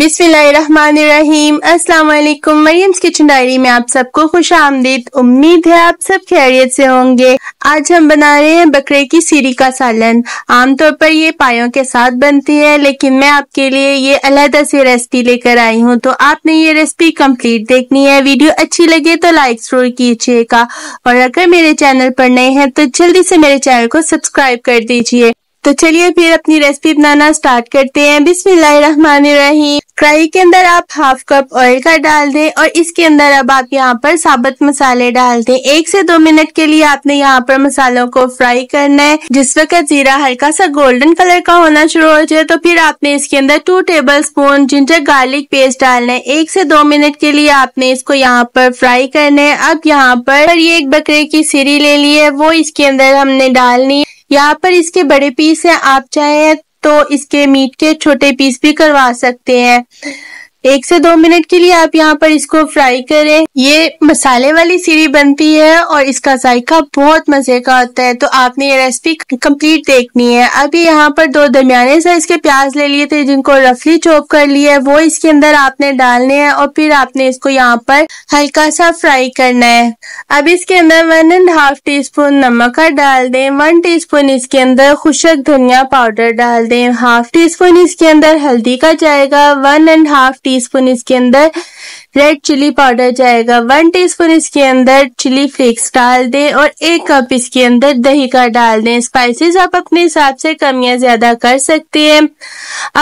बिस्मिल्लाहिर्रहमानिर्रहीम अस्सलाम वालेकुम मरियम्स किचन डायरी में आप सबको खुश आमदीद उम्मीद है आप सब खैरियत से होंगे आज हम बना रहे हैं बकरे की सीरी का सालन आमतौर पर ये पायों के साथ बनती है लेकिन मैं आपके लिए ये अलहदा से रेसिपी लेकर आई हूँ तो आपने ये रेसिपी कम्प्लीट देखनी है वीडियो अच्छी लगे तो लाइक जरूर कीजिएगा और अगर मेरे चैनल पर नए हैं तो जल्दी से मेरे चैनल को सब्सक्राइब कर दीजिए तो चलिए फिर अपनी रेसिपी बनाना स्टार्ट करते हैं बिस्मिल्लाहिर्रहमानिर्रहीम कढ़ाई के अंदर आप हाफ कप ऑयल का डाल दें और इसके अंदर अब आप यहाँ पर साबत मसाले डाल दें एक से दो मिनट के लिए आपने यहाँ पर मसालों को फ्राई करना है जिस वक्त जीरा हल्का सा गोल्डन कलर का होना शुरू हो जाए तो फिर आपने इसके अंदर two tablespoon ginger garlic paste डालना है एक से दो मिनट के लिए आपने इसको यहाँ पर फ्राई करना है अब यहाँ पर ये एक बकरे की सीरी ले ली है वो इसके अंदर हमने डालनी है यहाँ पर इसके बड़े पीस है आप चाहे तो इसके मीट के छोटे पीस भी करवा सकते हैं एक से दो मिनट के लिए आप यहाँ पर इसको फ्राई करें ये मसाले वाली सीरी बनती है और इसका जायका बहुत मजे का होता है तो आपने ये रेसिपी कंप्लीट देखनी है अभी यहाँ पर दो दरमियाने साइज के प्याज ले लिए थे जिनको रफली चॉप कर लिया है वो इसके अंदर आपने डालने हैं और फिर आपने इसको यहाँ पर हल्का सा फ्राई करना है अब इसके अंदर one and half teaspoon नमक का डाल दें वन टी स्पून इसके अंदर खुशक धनिया पाउडर डाल दें हाफ टी स्पून इसके अंदर हल्दी का जाएगा वन एंड हाफ टीस्पून इसके अंदर रेड चिली पाउडर जाएगा वन टीस्पून इसके अंदर चिली फ्लेक्स डाल दें और एक कप इसके अंदर दही का डाल दें स्पाइसेस आप अपने हिसाब से कम या ज्यादा कर सकते हैं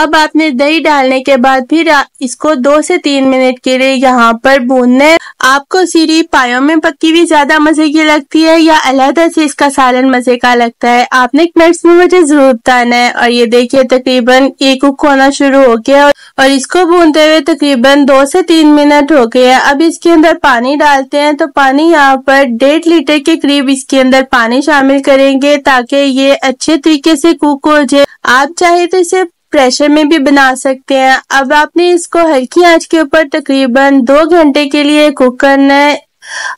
अब आपने दही डालने के बाद फिर इसको दो से तीन मिनट के लिए यहाँ पर भूनना है आपको सीरी पायों में पक्की हुई ज्यादा मजे की लगती है या अलहदा से इसका सालन मजे का लगता है आपने एक मिनट्स में मुझे जरूर बताना है और ये देखिए तकरीबन एक कुक होना शुरू हो गया और इसको भूनते हुए हुए तकरीबन दो से तीन मिनट हो गए हैं अब इसके अंदर पानी डालते हैं तो पानी यहाँ पर डेढ़ लीटर के करीब इसके अंदर पानी शामिल करेंगे ताकि ये अच्छे तरीके से कुक हो जाए आप चाहे तो इसे प्रेशर में भी बना सकते हैं अब आपने इसको हल्की आंच के ऊपर तकरीबन दो घंटे के लिए कुक करना है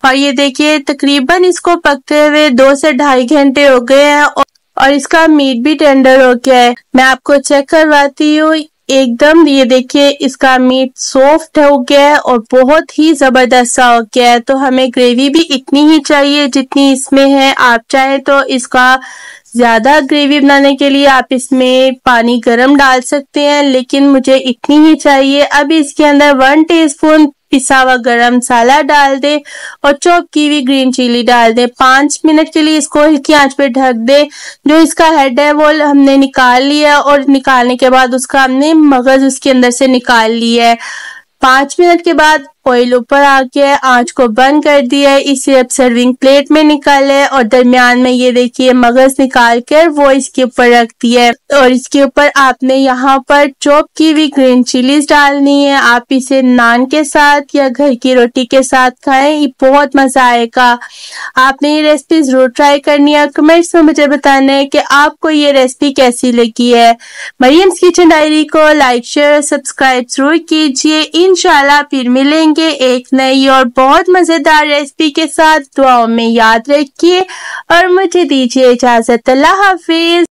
और ये देखिए तकरीबन इसको पकते हुए दो से ढाई घंटे हो गए हैं और इसका मीट भी टेंडर हो गया है मैं आपको चेक करवाती हूँ एकदम ये देखिए इसका मीट सॉफ्ट हो गया है और बहुत ही जबरदस्त सा हो गया है तो हमें ग्रेवी भी इतनी ही चाहिए जितनी इसमें है आप चाहे तो इसका ज़्यादा ग्रेवी बनाने के लिए आप इसमें पानी गरम डाल सकते हैं लेकिन मुझे इतनी ही चाहिए अब इसके अंदर वन टीस्पून पिसा हुआ गरम मसाला डाल दे और चॉप की हुई ग्रीन चिली डाल दे पांच मिनट के लिए इसको हल्की आंच पे ढक दे जो इसका हेड है वो हमने निकाल लिया और निकालने के बाद उसका हमने मगज उसके अंदर से निकाल लिया है पांच मिनट के बाद ऑयल ऊपर आ गया है आँच को बंद कर दिया है इसे अब सर्विंग प्लेट में निकाले और दरमियान में ये देखिए मगज निकाल कर वो इसके ऊपर रख दिया है और इसके ऊपर आपने यहाँ पर चॉप की हुई ग्रीन चिलीज डालनी है आप इसे नान के साथ या घर की रोटी के साथ खाएं ये बहुत मजा आएगा आपने ये रेसिपी जरूर ट्राई करनी है कमेंट्स में मुझे बताना है कि आपको ये रेसिपी कैसी लगी है मरियम्स किचन डायरी को लाइक शेयर सब्सक्राइब जरूर कीजिए इनशाला फिर मिलेंगे मिलेंगे एक नई और बहुत मजेदार रेसिपी के साथ दुआओं में याद रखिए और मुझे दीजिए इजाजत अल्लाह हाफिज